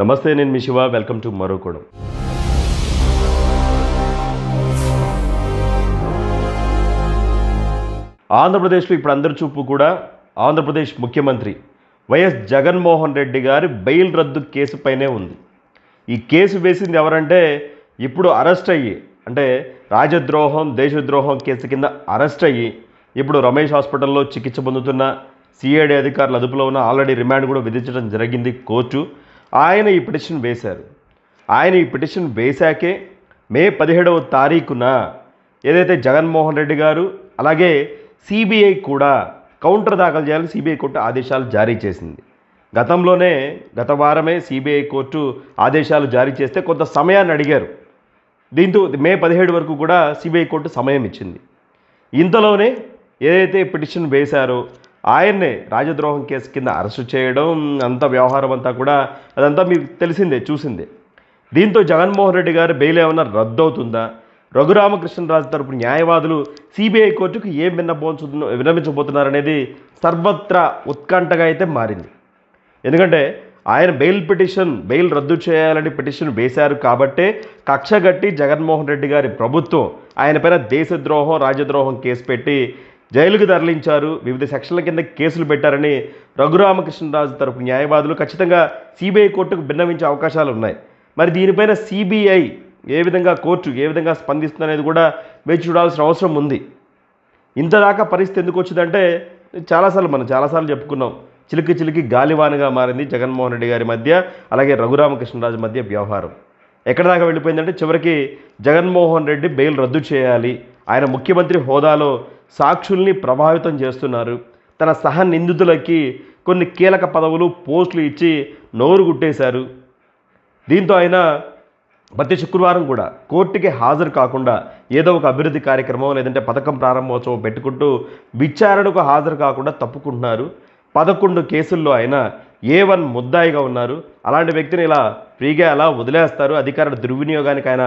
నమస్తే నేను మీ Shiva welcome to మరో కోణం ఆంధ్రప్రదేశ్లో ఇప్పుడు అందరి చూపు కూడా ఆంధ్రప్రదేశ్ ముఖ్యమంత్రి వైఎస్ జగన్మోహన్ రెడ్డి గారి బెయిల్ రద్దు కేసుపైనే ఉంది ఈ కేసు వేసింది ఎవరంటే ఇప్పుడు అరెస్ట్ అయ్యి అంటే రాజద్రోహం దేశద్రోహం కేసు కింద అరెస్ట్ అయ్యి ఇప్పుడు రమేష్ హాస్పిటల్లో చికిత్స పొందుతున్న సిఐడి అధికారులు అదుపులో ఉన్న ఆల్రెడీ రిమాండ్ కూడా విధించడం జరిగింది కోర్టు ఆయన ఈ పిటిషన్ వేశారు ఆయన ఈ పిటిషన్ వేశాకే మే పదిహేడవ తారీఖున ఏదైతే జగన్మోహన్ రెడ్డి గారు అలాగే సిబిఐ కూడా కౌంటర్ దాఖలు చేయాలని సిబిఐ కోర్టు ఆదేశాలు జారీ చేసింది గతంలోనే గత వారమే సిబిఐ కోర్టు ఆదేశాలు జారీ చేస్తే కొంత సమయాన్ని అడిగారు దీంతో మే పదిహేడు వరకు కూడా సిబిఐ కోర్టు సమయం ఇచ్చింది ఇంతలోనే ఏదైతే పిటిషన్ వేశారో ఆయన్నే రాజద్రోహం కేసు కింద అరెస్టు చేయడం అంత వ్యవహారం అంతా కూడా అదంతా మీకు తెలిసిందే చూసిందే దీంతో జగన్మోహన్ రెడ్డి గారు బెయిల్ ఏమన్నా రద్దవుతుందా రఘురామకృష్ణరాజు తరపు న్యాయవాదులు సిబిఐ కోర్టుకు ఏం విన్నబోచు విన్నపించబోతున్నారనేది సర్వత్రా ఉత్కంఠగా అయితే మారింది ఎందుకంటే ఆయన బెయిల్ పిటిషన్ బెయిల్ రద్దు చేయాలని పిటిషన్ వేశారు కాబట్టే కక్షగట్టి జగన్మోహన్ రెడ్డి గారి ప్రభుత్వం ఆయన పైన దేశద్రోహం రాజద్రోహం కేసు పెట్టి జైలుకు తరలించారు వివిధ సెక్షన్ల కింద కేసులు పెట్టారని రఘురామకృష్ణరాజు తరపు న్యాయవాదులు ఖచ్చితంగా సిబిఐ కోర్టుకు భిన్నవించే అవకాశాలు ఉన్నాయి మరి దీనిపైన సిబిఐ ఏ విధంగా కోర్టు ఏ విధంగా స్పందిస్తుంది అనేది కూడా వేచి చూడాల్సిన అవసరం ఉంది ఇంతదాకా పరిస్థితి ఎందుకు వచ్చిందంటే చాలాసార్లు మనం చాలాసార్లు చెప్పుకున్నాం చిలికి చిలికి గాలివానగా మారింది జగన్మోహన్ రెడ్డి గారి మధ్య అలాగే రఘురామకృష్ణరాజు మధ్య వ్యవహారం ఎక్కడ దాకా వెళ్ళిపోయిందంటే చివరికి జగన్మోహన్ రెడ్డి బెయిల్ రద్దు చేయాలి ఆయన ముఖ్యమంత్రి హోదాలో సాక్షుల్ని ప్రభావితం చేస్తున్నారు తన సహ నిందితులకి కొన్ని కీలక పదవులు పోస్టులు ఇచ్చి నోరు గుట్టేశారు దీంతో ఆయన ప్రతి శుక్రవారం కూడా కోర్టుకి హాజరు కాకుండా ఏదో ఒక అభివృద్ధి కార్యక్రమం లేదంటే పథకం ప్రారంభోత్సవం పెట్టుకుంటూ విచారణకు హాజరు కాకుండా తప్పుకుంటున్నారు పదకొండు కేసుల్లో ఆయన ఏ వన్ ముద్దాయిగా ఉన్నారు అలాంటి వ్యక్తిని ఇలా ఫ్రీగా అలా వదిలేస్తారు అధికార దుర్వినియోగానికి ఆయన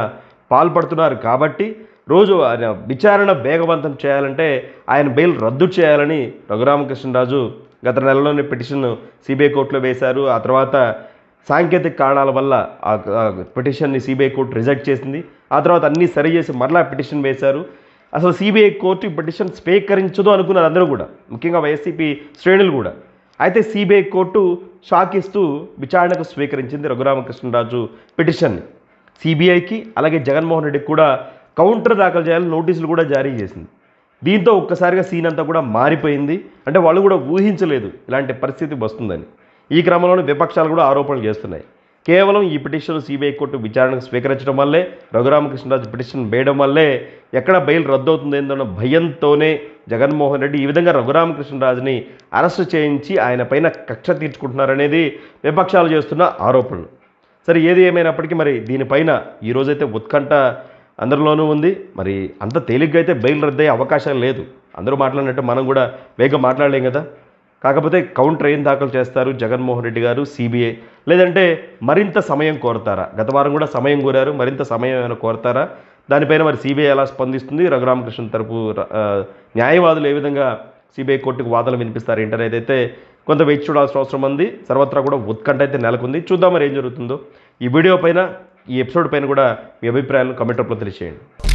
పాల్పడుతున్నారు కాబట్టి రోజు ఆయన విచారణ వేగవంతం చేయాలంటే ఆయన బెయిల్ రద్దు చేయాలని రఘురామకృష్ణరాజు గత నెలలోనే పిటిషన్ సిబిఐ కోర్టులో వేశారు ఆ తర్వాత సాంకేతిక కారణాల వల్ల ఆ పిటిషన్ని సిబిఐ కోర్టు రిజెక్ట్ చేసింది ఆ తర్వాత అన్నీ సరి చేసి మరలా పిటిషన్ వేశారు అసలు సిబిఐ కోర్టు ఈ పిటిషన్ స్వీకరించదు అనుకున్నారు అందరూ కూడా ముఖ్యంగా వైఎస్సీపీ శ్రేణులు కూడా అయితే సిబిఐ కోర్టు షాక్ ఇస్తూ విచారణకు స్వీకరించింది రఘురామకృష్ణరాజు పిటిషన్ని సిబిఐకి అలాగే జగన్మోహన్ రెడ్డికి కూడా కౌంటర్ దాఖలు చేయాలని నోటీసులు కూడా జారీ చేసింది దీంతో ఒక్కసారిగా సీన్ అంతా కూడా మారిపోయింది అంటే వాళ్ళు కూడా ఊహించలేదు ఇలాంటి పరిస్థితి వస్తుందని ఈ క్రమంలోనే విపక్షాలు కూడా ఆరోపణలు చేస్తున్నాయి కేవలం ఈ పిటిషన్ సిబిఐ కోర్టు విచారణకు స్వీకరించడం వల్లే రఘురామకృష్ణరాజు పిటిషన్ వేయడం వల్లే ఎక్కడ బెయిల్ రద్దవుతుంది ఏందన్న భయంతోనే జగన్మోహన్ రెడ్డి ఈ విధంగా రఘురామకృష్ణరాజుని అరెస్టు చేయించి ఆయన పైన కక్ష తీర్చుకుంటున్నారనేది విపక్షాలు చేస్తున్న ఆరోపణలు సరే ఏది ఏమైనప్పటికీ మరి దీనిపైన ఈరోజైతే ఉత్కంఠ అందరిలోనూ ఉంది మరి అంత తేలిగ్గా అయితే బెయిల్ రద్దయ్యే అవకాశం లేదు అందరూ మాట్లాడినట్టు మనం కూడా వేగం మాట్లాడలేం కదా కాకపోతే కౌంటర్ ఏం దాఖలు చేస్తారు జగన్మోహన్ రెడ్డి గారు సిబిఐ లేదంటే మరింత సమయం కోరతారా గత వారం కూడా సమయం కోరారు మరింత సమయం ఏమైనా కోరతారా దానిపైన మరి సిబిఐ ఎలా స్పందిస్తుంది రఘురామకృష్ణ తరపు న్యాయవాదులు ఏ విధంగా సిబిఐ కోర్టుకు వాదనలు వినిపిస్తారు ఏంటనేది అయితే కొంత వేచి చూడాల్సిన అవసరం ఉంది సర్వత్రా కూడా ఉత్కంఠ అయితే నెలకొంది చూద్దాం మరి ఏం జరుగుతుందో ఈ వీడియో పైన ఈ ఎపిసోడ్ పైన కూడా మీ అభిప్రాయాలను కమెంట్ రూపంలో తెలియజేయండి